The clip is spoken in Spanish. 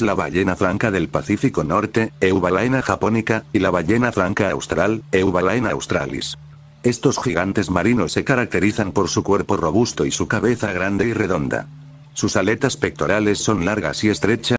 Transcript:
la ballena franca del Pacífico Norte, Eubalaena japónica, y la ballena franca austral, Eubalaena australis. Estos gigantes marinos se caracterizan por su cuerpo robusto y su cabeza grande y redonda. Sus aletas pectorales son largas y estrechas,